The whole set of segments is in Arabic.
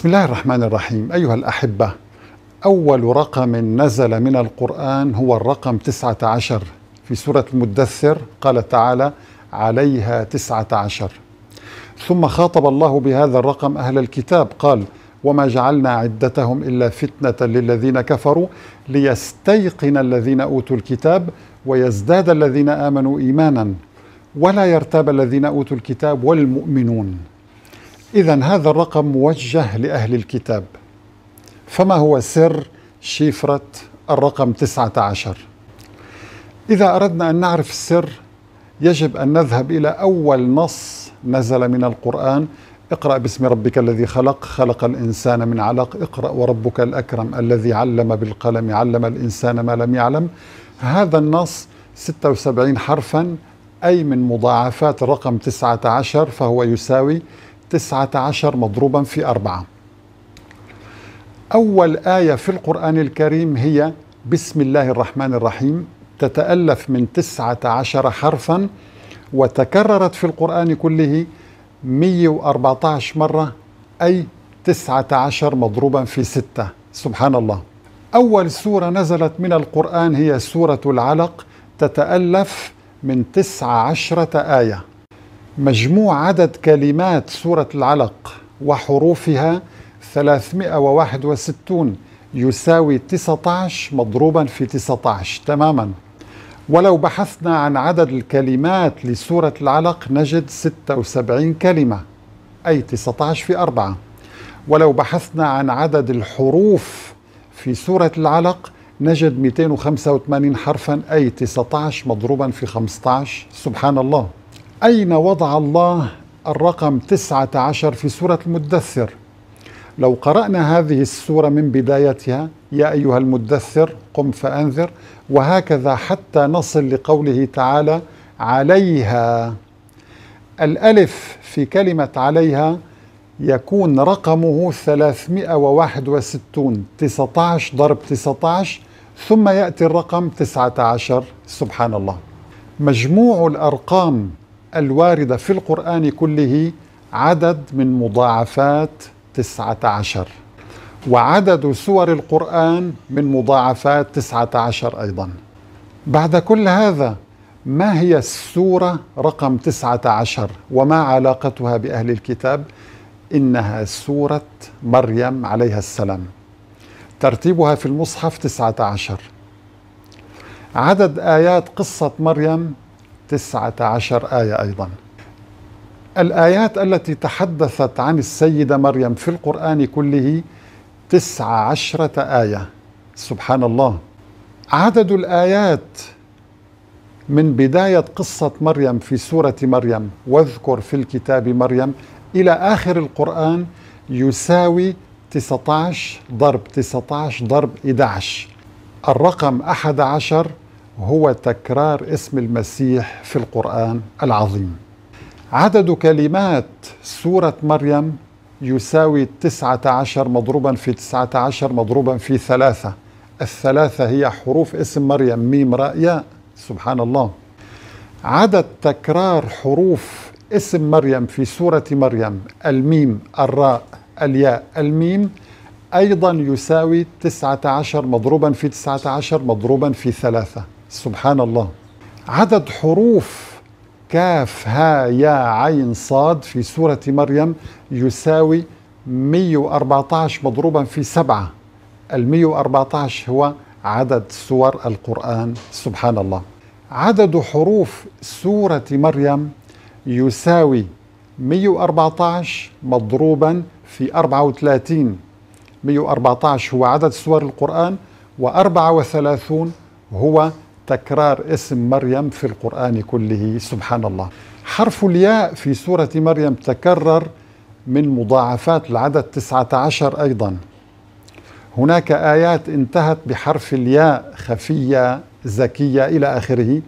بسم الله الرحمن الرحيم أيها الأحبة أول رقم نزل من القرآن هو الرقم 19 في سورة المدثر قال تعالى عليها 19 ثم خاطب الله بهذا الرقم أهل الكتاب قال وما جعلنا عدتهم إلا فتنة للذين كفروا ليستيقن الذين أوتوا الكتاب ويزداد الذين آمنوا إيمانا ولا يرتاب الذين أوتوا الكتاب والمؤمنون إذا هذا الرقم موجه لأهل الكتاب فما هو سر شفرة الرقم 19 إذا أردنا أن نعرف السر يجب أن نذهب إلى أول نص نزل من القرآن اقرأ باسم ربك الذي خلق خلق الإنسان من علق اقرأ وربك الأكرم الذي علم بالقلم علم الإنسان ما لم يعلم هذا النص 76 حرفا أي من مضاعفات الرقم 19 فهو يساوي تسعة عشر مضروبا في أربعة أول آية في القرآن الكريم هي بسم الله الرحمن الرحيم تتألف من تسعة عشر حرفا وتكررت في القرآن كله 114 مرة أي 19 مضروبا في ستة سبحان الله أول سورة نزلت من القرآن هي سورة العلق تتألف من 19 عشرة آية مجموع عدد كلمات سورة العلق وحروفها 361 يساوي 19 مضروبا في 19 تماما ولو بحثنا عن عدد الكلمات لسورة العلق نجد 76 كلمة أي 19 في 4 ولو بحثنا عن عدد الحروف في سورة العلق نجد 285 حرفا أي 19 مضروبا في 15 سبحان الله أين وضع الله الرقم 19 في سورة المدثر لو قرأنا هذه السورة من بدايتها يا أيها المدثر قم فأنذر وهكذا حتى نصل لقوله تعالى عليها الألف في كلمة عليها يكون رقمه 361 19 ضرب 19 ثم يأتي الرقم 19 سبحان الله مجموع الأرقام الواردة في القرآن كله عدد من مضاعفات تسعة عشر وعدد سور القرآن من مضاعفات تسعة عشر أيضا بعد كل هذا ما هي السورة رقم تسعة عشر وما علاقتها بأهل الكتاب إنها سورة مريم عليها السلام ترتيبها في المصحف تسعة عشر عدد آيات قصة مريم تسعة عشر آية أيضا الآيات التي تحدثت عن السيدة مريم في القرآن كله تسعة عشرة آية سبحان الله عدد الآيات من بداية قصة مريم في سورة مريم واذكر في الكتاب مريم إلى آخر القرآن يساوي 19 ضرب 19 ضرب 11 الرقم 11 هو تكرار اسم المسيح في القرآن العظيم عدد كلمات سورة مريم يساوي 19 مضروبا في 19 مضروبا في ثلاثة الثلاثة هي حروف اسم مريم ميم راء ياء سبحان الله عدد تكرار حروف اسم مريم في سورة مريم الميم الراء الياء الميم أيضا يساوي 19 مضروبا في 19 مضروبا في ثلاثة سبحان الله عدد حروف كاف ها يا عين صاد في سورة مريم يساوي 114 مضروبا في سبعة ال 114 هو عدد سور القرآن سبحان الله عدد حروف سورة مريم يساوي 114 مضروبا في 34 114 هو عدد سور القرآن و34 هو تكرار اسم مريم في القرآن كله سبحان الله حرف الياء في سورة مريم تكرر من مضاعفات العدد 19 أيضا هناك آيات انتهت بحرف الياء خفية زكية إلى آخره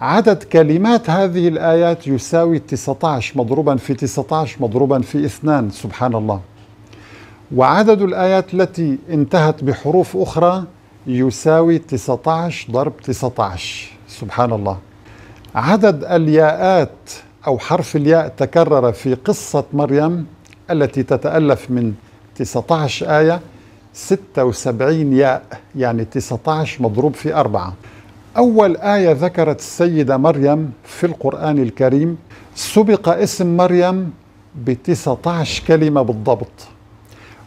عدد كلمات هذه الآيات يساوي 19 مضروبا في 19 مضروبا في اثنان سبحان الله وعدد الآيات التي انتهت بحروف أخرى يساوي 19 ضرب 19 سبحان الله عدد الياءات أو حرف الياء تكرر في قصة مريم التي تتألف من 19 آية 76 ياء يعني 19 مضروب في أربعة أول آية ذكرت السيدة مريم في القرآن الكريم سبق اسم مريم ب 19 كلمة بالضبط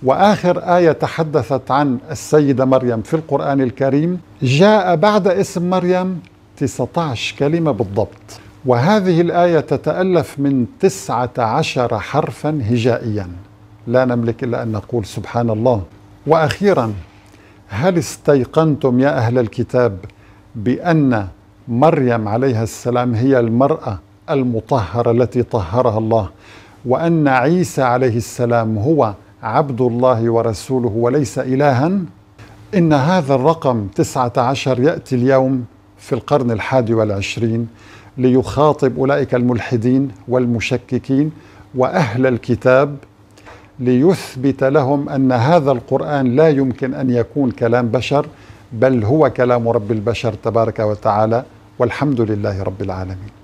واخر ايه تحدثت عن السيده مريم في القران الكريم جاء بعد اسم مريم 19 كلمه بالضبط وهذه الايه تتالف من 19 حرفا هجائيا لا نملك الا ان نقول سبحان الله واخيرا هل استيقنتم يا اهل الكتاب بان مريم عليها السلام هي المراه المطهره التي طهرها الله وان عيسى عليه السلام هو عبد الله ورسوله وليس إلها إن هذا الرقم 19 يأتي اليوم في القرن الحادي والعشرين ليخاطب أولئك الملحدين والمشككين وأهل الكتاب ليثبت لهم أن هذا القرآن لا يمكن أن يكون كلام بشر بل هو كلام رب البشر تبارك وتعالى والحمد لله رب العالمين